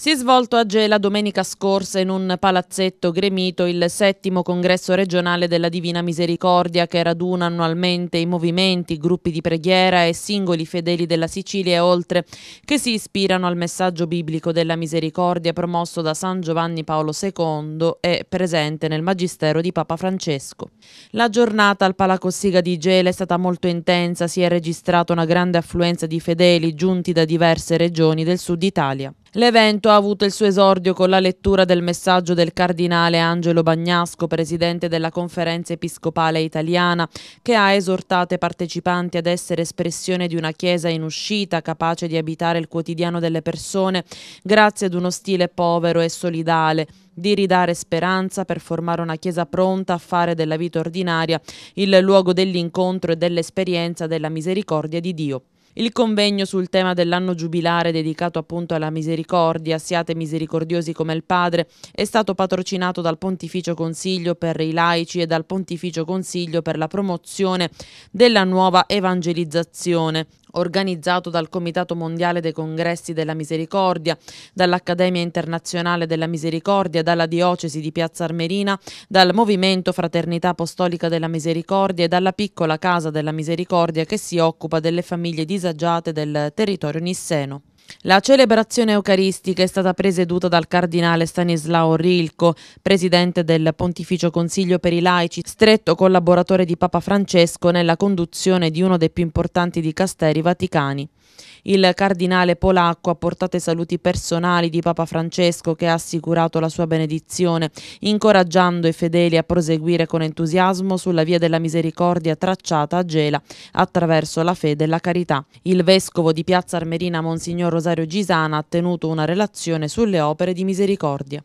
Si è svolto a Gela domenica scorsa in un palazzetto gremito il settimo congresso regionale della Divina Misericordia che raduna annualmente i movimenti, gruppi di preghiera e singoli fedeli della Sicilia e oltre che si ispirano al messaggio biblico della misericordia promosso da San Giovanni Paolo II e presente nel Magistero di Papa Francesco. La giornata al Palacossiga di Gela è stata molto intensa, si è registrata una grande affluenza di fedeli giunti da diverse regioni del sud Italia. L'evento ha avuto il suo esordio con la lettura del messaggio del cardinale Angelo Bagnasco, presidente della Conferenza Episcopale Italiana, che ha esortato i partecipanti ad essere espressione di una Chiesa in uscita, capace di abitare il quotidiano delle persone grazie ad uno stile povero e solidale di ridare speranza per formare una Chiesa pronta a fare della vita ordinaria il luogo dell'incontro e dell'esperienza della misericordia di Dio. Il convegno sul tema dell'anno giubilare dedicato appunto alla misericordia, siate misericordiosi come il Padre, è stato patrocinato dal Pontificio Consiglio per i laici e dal Pontificio Consiglio per la promozione della nuova evangelizzazione, organizzato dal Comitato Mondiale dei Congressi della Misericordia, dall'Accademia Internazionale della Misericordia, dalla Diocesi di Piazza Armerina, dal Movimento Fraternità Apostolica della Misericordia e dalla piccola Casa della Misericordia che si occupa delle famiglie disagiate del territorio nisseno. La celebrazione eucaristica è stata presieduta dal cardinale Stanislao Rilco, presidente del Pontificio Consiglio per i Laici, stretto collaboratore di Papa Francesco nella conduzione di uno dei più importanti dicasteri vaticani. Il cardinale polacco ha portato i saluti personali di Papa Francesco che ha assicurato la sua benedizione, incoraggiando i fedeli a proseguire con entusiasmo sulla via della misericordia tracciata a Gela attraverso la fede e la carità. Il vescovo di Piazza Armerina Monsignor Rosario Gisana ha tenuto una relazione sulle opere di misericordia.